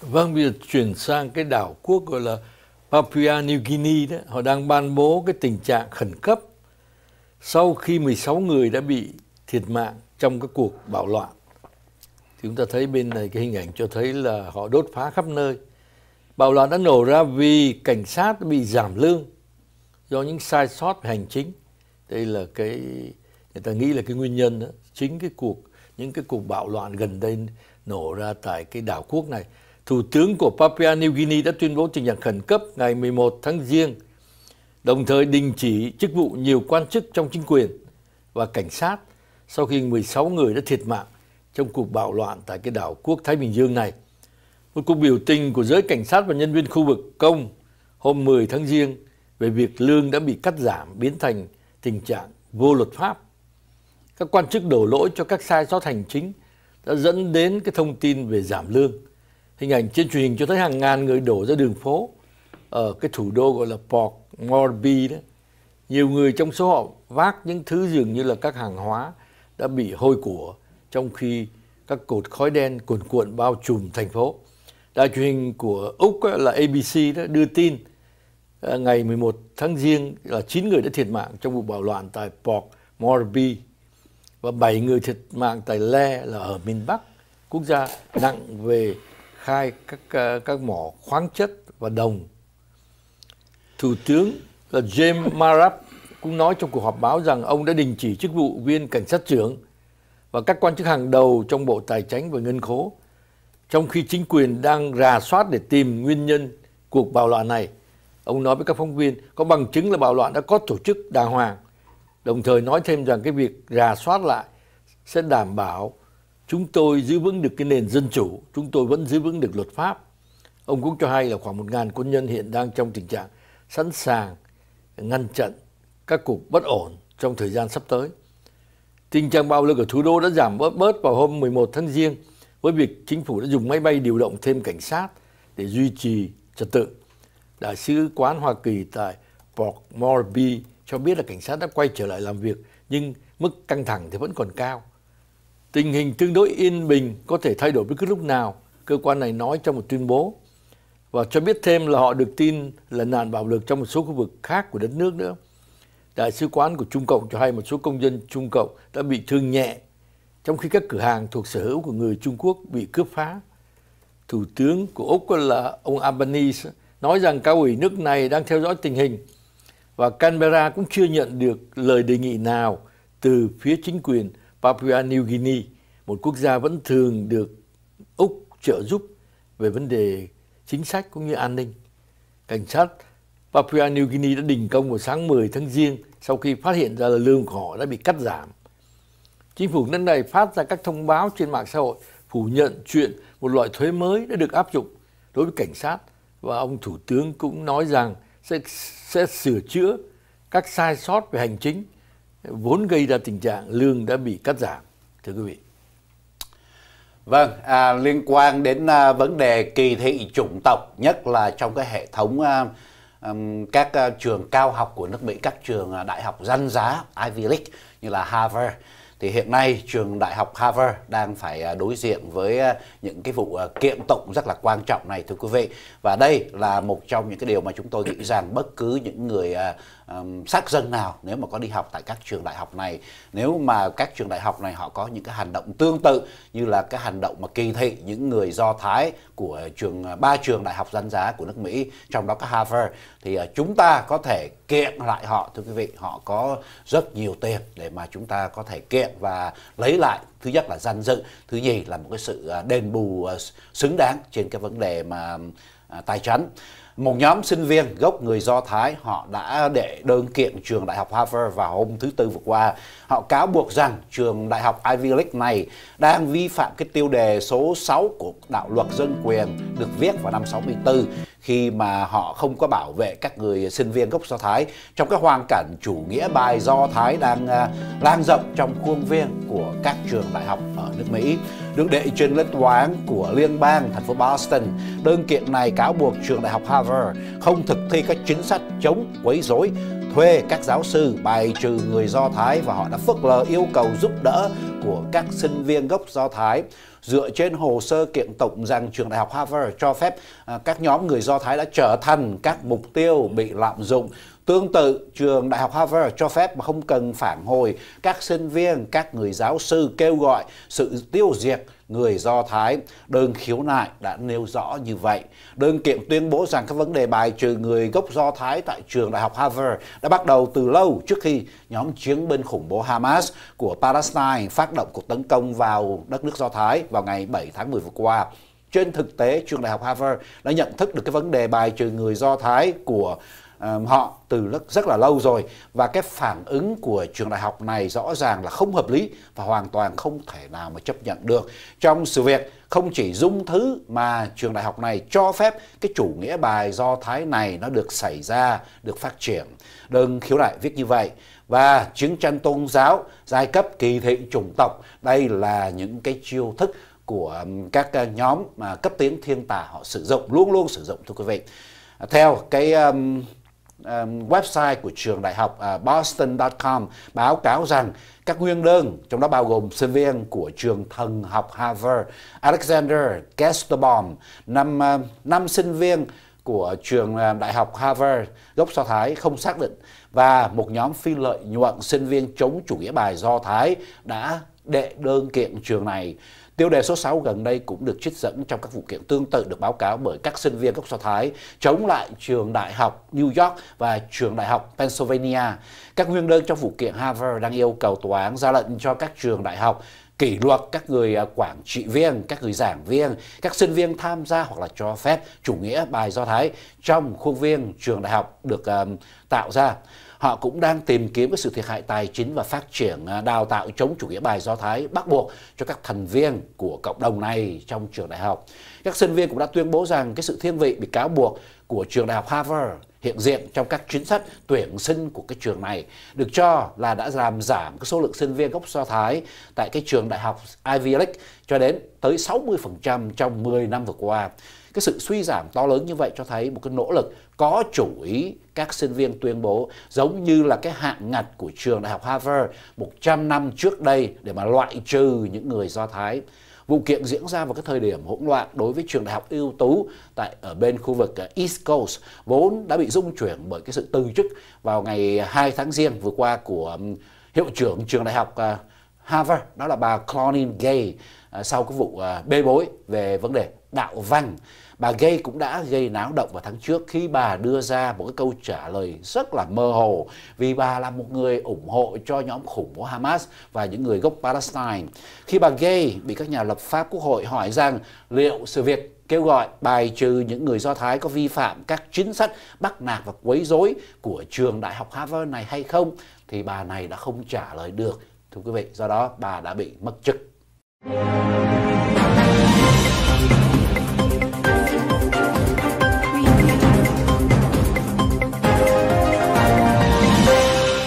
Vâng, bây giờ chuyển sang cái đảo quốc gọi là Papua New Guinea đó, họ đang ban bố cái tình trạng khẩn cấp sau khi 16 người đã bị thiệt mạng trong các cuộc bạo loạn. Thì chúng ta thấy bên này cái hình ảnh cho thấy là họ đốt phá khắp nơi. Bạo loạn đã nổ ra vì cảnh sát bị giảm lương do những sai sót về hành chính. Đây là cái người ta nghĩ là cái nguyên nhân đó. chính cái cuộc những cái cuộc bạo loạn gần đây nổ ra tại cái đảo quốc này Thủ tướng của Papua New Guinea đã tuyên bố tình trạng khẩn cấp ngày 11 tháng Giêng, đồng thời đình chỉ chức vụ nhiều quan chức trong chính quyền và cảnh sát sau khi 16 người đã thiệt mạng trong cuộc bạo loạn tại cái đảo quốc Thái Bình Dương này. Một cuộc biểu tình của giới cảnh sát và nhân viên khu vực công hôm 10 tháng Giêng về việc lương đã bị cắt giảm biến thành tình trạng vô luật pháp. Các quan chức đổ lỗi cho các sai sót hành chính đã dẫn đến cái thông tin về giảm lương Hình ảnh trên truyền hình cho thấy hàng ngàn người đổ ra đường phố ở cái thủ đô gọi là Port Moresby đó. Nhiều người trong số họ vác những thứ dường như là các hàng hóa đã bị hôi của trong khi các cột khói đen cuồn cuộn bao trùm thành phố. Đài truyền hình của Úc là ABC đã đưa tin à, ngày 11 tháng Giêng là 9 người đã thiệt mạng trong vụ bạo loạn tại Port Moresby và 7 người thiệt mạng tại Le là ở miền Bắc, quốc gia nặng về khai các ờ, các mỏ khoáng chất và đồng. Thủ tướng là James Marap cũng nói trong cuộc họp báo rằng ông đã đình chỉ chức vụ viên cảnh sát trưởng và các quan chức hàng đầu trong Bộ Tài chính và Ngân khố, trong khi chính quyền đang rà soát để tìm nguyên nhân cuộc bạo loạn này. Ông nói với các phóng viên có bằng chứng là bạo loạn đã có tổ chức đàng hoàng, đồng thời nói thêm rằng cái việc rà soát lại sẽ đảm bảo chúng tôi giữ vững được cái nền dân chủ, chúng tôi vẫn giữ vững được luật pháp. Ông cũng cho hay là khoảng 1.000 quân nhân hiện đang trong tình trạng sẵn sàng ngăn chặn các cuộc bất ổn trong thời gian sắp tới. Tình trạng bạo lực ở thủ đô đã giảm bớt bớt vào hôm 11 tháng Giêng với việc chính phủ đã dùng máy bay điều động thêm cảnh sát để duy trì trật tự. Đại sứ quán Hoa Kỳ tại Port Moresby cho biết là cảnh sát đã quay trở lại làm việc nhưng mức căng thẳng thì vẫn còn cao. Tình hình tương đối yên bình có thể thay đổi bất cứ lúc nào, cơ quan này nói trong một tuyên bố. Và cho biết thêm là họ được tin là nạn bạo lực trong một số khu vực khác của đất nước nữa. Đại sứ quán của Trung Cộng cho hay một số công dân Trung Cộng đã bị thương nhẹ, trong khi các cửa hàng thuộc sở hữu của người Trung Quốc bị cướp phá. Thủ tướng của Úc là ông Albanese nói rằng cao ủy nước này đang theo dõi tình hình và Canberra cũng chưa nhận được lời đề nghị nào từ phía chính quyền Papua New Guinea, một quốc gia vẫn thường được Úc trợ giúp về vấn đề chính sách cũng như an ninh. Cảnh sát Papua New Guinea đã đình công vào sáng 10 tháng Giêng sau khi phát hiện ra là lương của họ đã bị cắt giảm. Chính phủ nước này phát ra các thông báo trên mạng xã hội phủ nhận chuyện một loại thuế mới đã được áp dụng đối với cảnh sát và ông thủ tướng cũng nói rằng sẽ sẽ sửa chữa các sai sót về hành chính vốn gây ra tình trạng lương đã bị cắt giảm thưa quý vị vâng à, liên quan đến à, vấn đề kỳ thị chủng tộc nhất là trong cái hệ thống à, các uh, trường cao học của nước Mỹ, các trường uh, đại học danh giá Ivy League như là Harvard thì hiện nay trường đại học Harvard đang phải à, đối diện với à, những cái vụ à, kiện tụng rất là quan trọng này thưa quý vị và đây là một trong những cái điều mà chúng tôi nghĩ rằng bất cứ những người um, sát dân nào nếu mà có đi học tại các trường đại học này nếu mà các trường đại học này họ có những cái hành động tương tự như là cái hành động mà kỳ thị những người do thái của trường ba trường đại học danh giá của nước Mỹ trong đó có Harvard thì chúng ta có thể kiện lại họ thưa quý vị họ có rất nhiều tiền để mà chúng ta có thể kiện và lấy lại thứ nhất là danh dự thứ nhì là một cái sự à, đền bù à, xứng đáng trên cái vấn đề mà à, tài chánh một nhóm sinh viên gốc người Do Thái họ đã đệ đơn kiện trường đại học Harvard vào hôm thứ Tư vừa qua. Họ cáo buộc rằng trường đại học Ivy League này đang vi phạm cái tiêu đề số 6 của đạo luật dân quyền được viết vào năm 64 khi mà họ không có bảo vệ các người sinh viên gốc Do Thái trong cái hoàn cảnh chủ nghĩa bài Do Thái đang à, lan rộng trong khuôn viên của các trường đại học ở nước Mỹ. Được đệ trên lên tòa án của liên bang thành phố Boston, đơn kiện này cáo buộc trường đại học Harvard không thực thi các chính sách chống quấy rối thuê các giáo sư bài trừ người Do Thái và họ đã phớt lờ yêu cầu giúp đỡ của các sinh viên gốc Do Thái. Dựa trên hồ sơ kiện tụng rằng trường đại học Harvard cho phép à, các nhóm người Do Thái đã trở thành các mục tiêu bị lạm dụng Tương tự, trường Đại học Harvard cho phép mà không cần phản hồi các sinh viên, các người giáo sư kêu gọi sự tiêu diệt người Do Thái. Đơn khiếu nại đã nêu rõ như vậy. Đơn kiện tuyên bố rằng các vấn đề bài trừ người gốc Do Thái tại trường đại học Harvard đã bắt đầu từ lâu trước khi nhóm chiến binh khủng bố Hamas của Palestine phát động cuộc tấn công vào đất nước Do Thái vào ngày 7 tháng 10 vừa qua. Trên thực tế, trường đại học Harvard đã nhận thức được cái vấn đề bài trừ người Do Thái của họ từ rất, là lâu rồi và cái phản ứng của trường đại học này rõ ràng là không hợp lý và hoàn toàn không thể nào mà chấp nhận được trong sự việc không chỉ dung thứ mà trường đại học này cho phép cái chủ nghĩa bài do thái này nó được xảy ra được phát triển đừng khiếu nại viết như vậy và chiến tranh tôn giáo giai cấp kỳ thị chủng tộc đây là những cái chiêu thức của các nhóm mà cấp tiến thiên tả họ sử dụng luôn luôn sử dụng thưa quý vị theo cái um, Um, website của trường đại học à, Boston.com báo cáo rằng các nguyên đơn, trong đó bao gồm sinh viên của trường thần học Harvard, Alexander Kesterbaum, năm à, năm sinh viên của trường à, đại học Harvard gốc Do Thái không xác định và một nhóm phi lợi nhuận sinh viên chống chủ nghĩa bài Do Thái đã đệ đơn kiện trường này Tiêu đề số 6 gần đây cũng được trích dẫn trong các vụ kiện tương tự được báo cáo bởi các sinh viên gốc Do Thái chống lại trường đại học New York và trường đại học Pennsylvania. Các nguyên đơn trong vụ kiện Harvard đang yêu cầu tòa án ra lệnh cho các trường đại học kỷ luật các người à, quản trị viên, các người giảng viên, các sinh viên tham gia hoặc là cho phép chủ nghĩa bài Do Thái trong khuôn viên trường đại học được à, tạo ra. Họ cũng đang tìm kiếm cái sự thiệt hại tài chính và phát triển à, đào tạo chống chủ nghĩa bài Do Thái bắt buộc cho các thành viên của cộng đồng này trong trường đại học. Các sinh viên cũng đã tuyên bố rằng cái sự thiên vị bị cáo buộc của trường đại học Harvard hiện diện trong các chuyến sách tuyển sinh của cái trường này được cho là đã làm giảm cái số lượng sinh viên gốc Do Thái tại cái trường đại học Ivy League cho đến tới 60% trong 10 năm vừa qua. Cái sự suy giảm to lớn như vậy cho thấy một cái nỗ lực có chủ ý các sinh viên tuyên bố giống như là cái hạng ngặt của trường đại học Harvard 100 năm trước đây để mà loại trừ những người Do Thái. Vụ kiện diễn ra vào cái thời điểm hỗn loạn đối với trường đại học ưu tú tại ở bên khu vực ờ, East Coast vốn đã bị dung chuyển bởi cái sự từ chức vào ngày 2 tháng riêng vừa qua của hiệu trưởng trường đại học ờ, Harvard đó là bà Claudine Gay ờ, sau cái vụ bê bối về vấn đề đạo văn bà Gay cũng đã gây náo động vào tháng trước khi bà đưa ra một cái câu trả lời rất là mơ hồ vì bà là một người ủng hộ cho nhóm khủng bố Hamas và những người gốc Palestine. Khi bà Gay bị các nhà lập pháp quốc hội hỏi rằng liệu sự việc kêu gọi bài trừ những người Do Thái có vi phạm các chính sách bắt nạt và quấy rối của trường đại học Harvard này hay không thì bà này đã không trả lời được. Thưa quý vị, do đó bà đã bị mất chức.